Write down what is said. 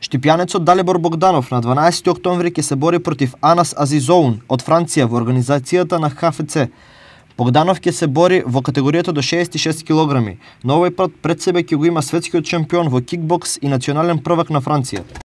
Штипјанецот Далебор Богданов на 12 октомври ќе се бори против Анас Азизоун од Франција во организацијата на ХФЦ. Богданов ќе се бори во категоријата до 66 кг, но овој пат пред себе ќе го има светскиот шампион во кикбокс и национален првак на Франција.